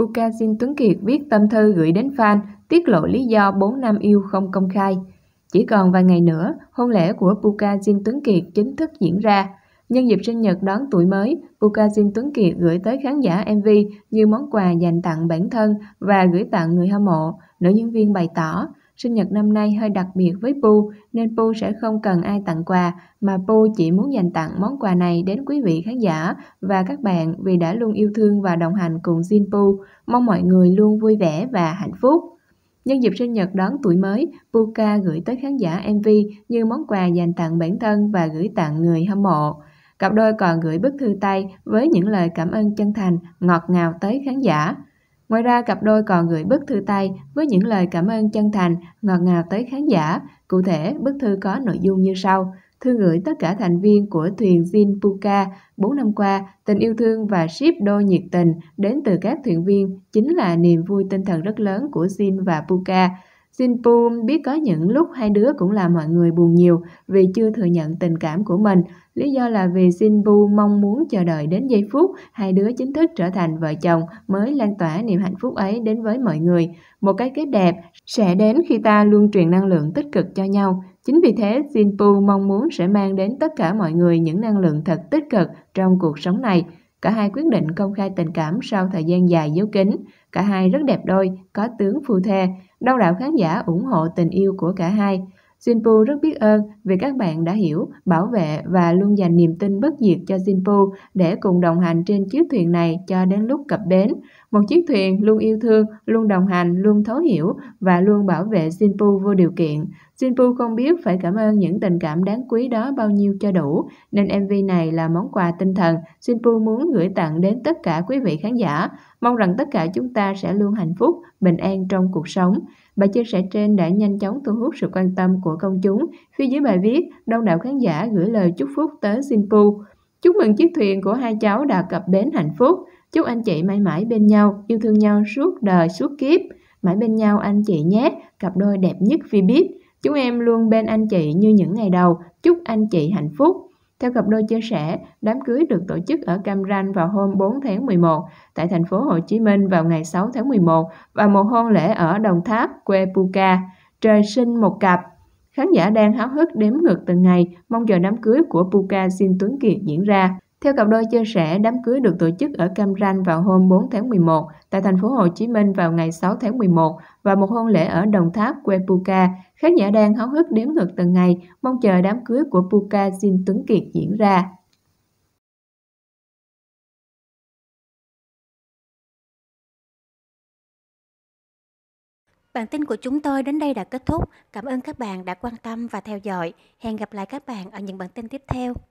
Puka Bukazin Tuấn Kiệt viết tâm thư gửi đến fan, tiết lộ lý do 4 năm yêu không công khai. Chỉ còn vài ngày nữa, hôn lễ của Puka Bukazin Tuấn Kiệt chính thức diễn ra. Nhân dịp sinh nhật đón tuổi mới, Puka Bukazin Tuấn Kiệt gửi tới khán giả MV như món quà dành tặng bản thân và gửi tặng người hâm mộ, nữ diễn viên bày tỏ. Sinh nhật năm nay hơi đặc biệt với Pu nên Pu sẽ không cần ai tặng quà mà Pu chỉ muốn dành tặng món quà này đến quý vị khán giả và các bạn vì đã luôn yêu thương và đồng hành cùng Jin Pu. Mong mọi người luôn vui vẻ và hạnh phúc. Nhân dịp sinh nhật đón tuổi mới, Puka gửi tới khán giả MV như món quà dành tặng bản thân và gửi tặng người hâm mộ. Cặp đôi còn gửi bức thư tay với những lời cảm ơn chân thành, ngọt ngào tới khán giả. Ngoài ra, cặp đôi còn gửi bức thư tay với những lời cảm ơn chân thành, ngọt ngào tới khán giả. Cụ thể, bức thư có nội dung như sau. Thư gửi tất cả thành viên của thuyền Puka 4 năm qua, tình yêu thương và ship đôi nhiệt tình đến từ các thuyền viên chính là niềm vui tinh thần rất lớn của Jin và Puka. Sinpum biết có những lúc hai đứa cũng làm mọi người buồn nhiều vì chưa thừa nhận tình cảm của mình. Lý do là vì Sinpu mong muốn chờ đợi đến giây phút hai đứa chính thức trở thành vợ chồng mới lan tỏa niềm hạnh phúc ấy đến với mọi người. Một cái kết đẹp sẽ đến khi ta luôn truyền năng lượng tích cực cho nhau. Chính vì thế, Sinpu mong muốn sẽ mang đến tất cả mọi người những năng lượng thật tích cực trong cuộc sống này. Cả hai quyết định công khai tình cảm sau thời gian dài giấu kín. Cả hai rất đẹp đôi, có tướng phù thê, đông đảo khán giả ủng hộ tình yêu của cả hai. Jinpo rất biết ơn vì các bạn đã hiểu, bảo vệ và luôn dành niềm tin bất diệt cho Jinpo để cùng đồng hành trên chiếc thuyền này cho đến lúc cập bến. Một chiếc thuyền luôn yêu thương, luôn đồng hành, luôn thấu hiểu và luôn bảo vệ Jinpo vô điều kiện. Jinpu không biết phải cảm ơn những tình cảm đáng quý đó bao nhiêu cho đủ, nên MV này là món quà tinh thần Jinpu muốn gửi tặng đến tất cả quý vị khán giả. Mong rằng tất cả chúng ta sẽ luôn hạnh phúc, bình an trong cuộc sống. Bài chia sẻ trên đã nhanh chóng thu hút sự quan tâm của công chúng. Phía dưới bài viết, đông đảo khán giả gửi lời chúc phúc tới Sinpu. Chúc mừng chiếc thuyền của hai cháu đã cập bến hạnh phúc. Chúc anh chị mãi mãi bên nhau, yêu thương nhau suốt đời, suốt kiếp. Mãi bên nhau anh chị nhé, cặp đôi đẹp nhất vì biết. Chúng em luôn bên anh chị như những ngày đầu. Chúc anh chị hạnh phúc. Theo cặp đôi chia sẻ, đám cưới được tổ chức ở Cam Ranh vào hôm 4 tháng 11, tại thành phố Hồ Chí Minh vào ngày 6 tháng 11 và một hôn lễ ở Đồng Tháp, quê Puka. Trời sinh một cặp. Khán giả đang háo hức đếm ngược từng ngày, mong chờ đám cưới của Puka Xin Tuấn Kiệt diễn ra. Theo cặp đôi chia sẻ, đám cưới được tổ chức ở Cam Ranh vào hôm 4 tháng 11, tại thành phố Hồ Chí Minh vào ngày 6 tháng 11 và một hôn lễ ở Đồng Tháp, quê Puka. Khán giả đang háo hức đếm ngược từng ngày, mong chờ đám cưới của Puka Jin Tuấn Kiệt diễn ra. Bản tin của chúng tôi đến đây đã kết thúc. Cảm ơn các bạn đã quan tâm và theo dõi. Hẹn gặp lại các bạn ở những bản tin tiếp theo.